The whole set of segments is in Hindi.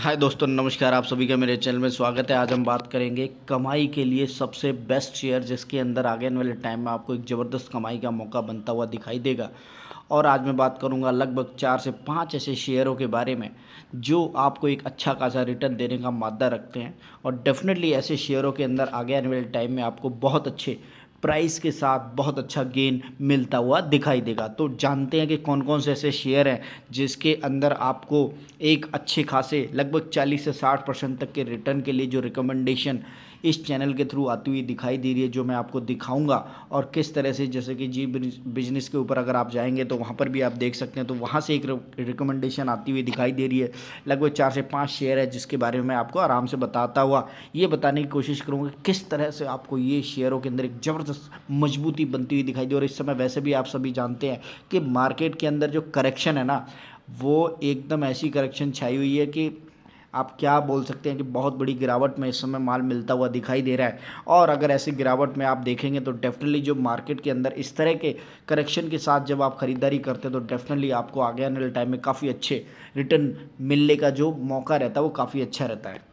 हाय दोस्तों नमस्कार आप सभी का मेरे चैनल में स्वागत है आज हम बात करेंगे कमाई के लिए सबसे बेस्ट शेयर जिसके अंदर आगे आने वाले टाइम में आपको एक ज़बरदस्त कमाई का मौका बनता हुआ दिखाई देगा और आज मैं बात करूंगा लगभग चार से पाँच ऐसे शेयरों के बारे में जो आपको एक अच्छा खासा रिटर्न देने का मादा रखते हैं और डेफिनेटली ऐसे शेयरों के अंदर आगे आने वाले टाइम में आपको बहुत अच्छे प्राइस के साथ बहुत अच्छा गेन मिलता हुआ दिखाई देगा तो जानते हैं कि कौन कौन से ऐसे शेयर हैं जिसके अंदर आपको एक अच्छे खासे लगभग चालीस से साठ परसेंट तक के रिटर्न के लिए जो रिकमेंडेशन इस चैनल के थ्रू आती हुई दिखाई दे रही है जो मैं आपको दिखाऊंगा और किस तरह से जैसे कि जी बिजनेस के ऊपर अगर आप जाएंगे तो वहाँ पर भी आप देख सकते हैं तो वहाँ से एक रिकमेंडेशन आती हुई दिखाई दे रही है लगभग चार से पाँच शेयर है जिसके बारे में मैं आपको आराम से बताता हुआ ये बताने की कोशिश करूँगा किस तरह से आपको ये शेयरों के अंदर एक ज़बरदस्त मजबूती बनती हुई दिखाई दे और इस समय वैसे भी आप सभी जानते हैं कि मार्केट के अंदर जो करेक्शन है ना वो एकदम ऐसी करेक्शन छाई हुई है कि आप क्या बोल सकते हैं कि बहुत बड़ी गिरावट में इस समय माल मिलता हुआ दिखाई दे रहा है और अगर ऐसी गिरावट में आप देखेंगे तो डेफिनेटली जो मार्केट के अंदर इस तरह के करेक्शन के साथ जब आप ख़रीदारी करते हैं तो डेफिनेटली आपको आगे आने वाले टाइम में काफ़ी अच्छे रिटर्न मिलने का जो मौका रहता है वो काफ़ी अच्छा रहता है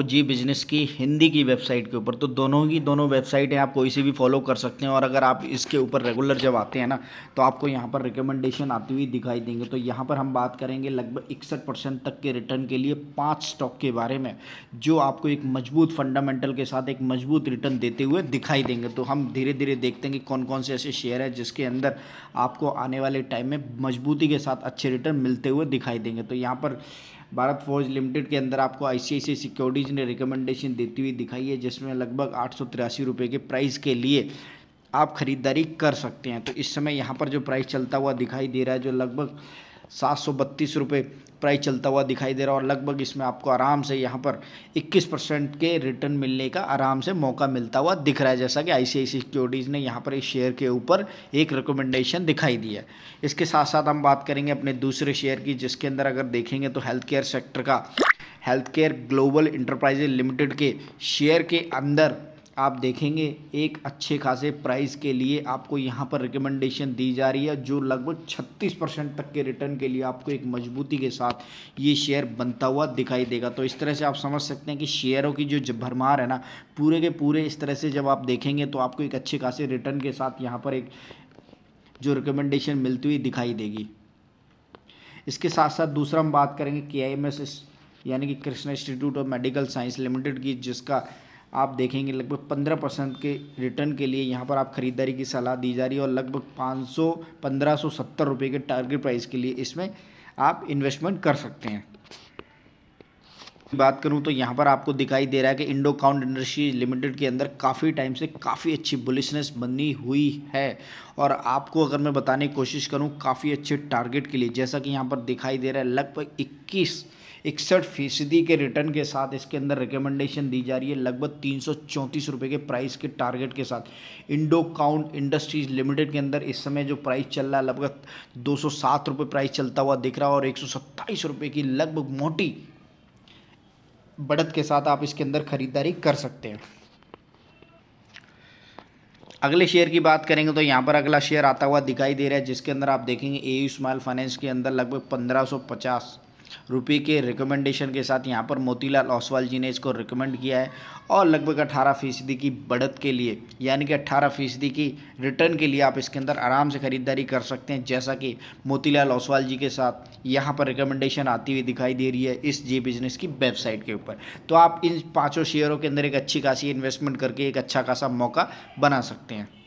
आपको जी बिजनेस की हिंदी की वेबसाइट के ऊपर तो दोनों ही दोनों वेबसाइट हैं आप कोई से भी फॉलो कर सकते हैं और अगर आप इसके ऊपर रेगुलर जब आते हैं ना तो आपको यहाँ पर रिकमेंडेशन आती हुई दिखाई देंगे तो यहाँ पर हम बात करेंगे लगभग इकसठ परसेंट तक के रिटर्न के लिए पाँच स्टॉक के बारे में जो आपको एक मजबूत फंडामेंटल के साथ एक मजबूत रिटर्न देते हुए दिखाई देंगे तो हम धीरे धीरे देखते हैं कि कौन कौन से ऐसे शेयर हैं जिसके अंदर आपको आने वाले टाइम में मजबूती के साथ अच्छे रिटर्न मिलते हुए दिखाई देंगे तो यहाँ पर भारत फोर्ज लिमिटेड के अंदर आपको आईसीआईसीआई सिक्योरिटीज़ ने रिकमेंडेशन देती हुई दिखाई है जिसमें लगभग आठ सौ तिरासी रुपये के प्राइस के लिए आप ख़रीदारी कर सकते हैं तो इस समय यहाँ पर जो प्राइस चलता हुआ दिखाई दे रहा है जो लगभग सात सौ बत्तीस रुपये प्राइस चलता हुआ दिखाई दे रहा है और लगभग इसमें आपको आराम से यहाँ पर 21 परसेंट के रिटर्न मिलने का आराम से मौका मिलता हुआ दिख रहा है जैसा कि आई सी सिक्योरिटीज़ ने यहाँ पर इस शेयर के ऊपर एक रिकमेंडेशन दिखाई दी है इसके साथ साथ हम बात करेंगे अपने दूसरे शेयर की जिसके अंदर अगर देखेंगे तो हेल्थ केयर सेक्टर का health care global enterprises limited के शेयर के अंदर आप देखेंगे एक अच्छे खासे प्राइस के लिए आपको यहाँ पर रिकमेंडेशन दी जा रही है जो लगभग 36 परसेंट तक के रिटर्न के लिए आपको एक मजबूती के साथ ये शेयर बनता हुआ दिखाई देगा तो इस तरह से आप समझ सकते हैं कि शेयरों की जो भरमार है ना पूरे के पूरे इस तरह से जब आप देखेंगे तो आपको एक अच्छे खासे रिटर्न के साथ यहाँ पर एक जो रिकमेंडेशन मिलती हुई दिखाई देगी इसके साथ साथ दूसरा हम बात करेंगे के आई एम एस यानी कि Krishna institute of medical science limited की जिसका आप देखेंगे लगभग पंद्रह परसेंट के रिटर्न के लिए यहाँ पर आप ख़रीदारी की सलाह दी जा रही है और लगभग पाँच सौ पंद्रह सौ सत्तर रुपये के टारगेट प्राइस के लिए इसमें आप इन्वेस्टमेंट कर सकते हैं बात करूं तो यहाँ पर आपको दिखाई दे रहा है कि इंडो काउंट इंडस्ट्रीज लिमिटेड के अंदर काफ़ी टाइम से काफ़ी अच्छी बुलिशनेस बनी हुई है और आपको अगर मैं बताने की कोशिश करूं काफ़ी अच्छे टारगेट के लिए जैसा कि यहाँ पर दिखाई दे रहा है लगभग इक्कीस इकसठ फीसदी के रिटर्न के साथ इसके अंदर रिकमेंडेशन दी जा रही है लगभग तीन सौ रुपये के प्राइस के टारगेट के साथ इंडो काउंट इंडस्ट्रीज लिमिटेड के अंदर इस समय जो प्राइस चल रहा है लगभग दो सौ रुपये प्राइस चलता हुआ दिख रहा है और एक सौ की लगभग मोटी बढ़त के साथ आप इसके अंदर ख़रीदारी कर सकते हैं अगले शेयर की बात करेंगे तो यहाँ पर अगला शेयर आता हुआ दिखाई दे रहा है जिसके अंदर आप देखेंगे ए यू स्मॉल फाइनेंस के अंदर लगभग पंद्रह सौ पचास रुपये के रिकमेंडेशन के साथ यहाँ पर मोतीलाल ओसवाल जी ने इसको रिकमेंड किया है और लगभग अठारह फीसदी की बढ़त के लिए यानी कि अट्ठारह फीसदी की रिटर्न के लिए आप इसके अंदर आराम से ख़रीदारी कर सकते हैं जैसा कि मोतीलाल ओसवाल जी के साथ यहाँ पर रिकमेंडेशन आती हुई दिखाई दे रही है इस जी बिजनेस की वेबसाइट के ऊपर तो आप इन पाँचों शेयरों के अंदर एक अच्छी खासी इन्वेस्टमेंट करके एक अच्छा खासा मौका बना सकते हैं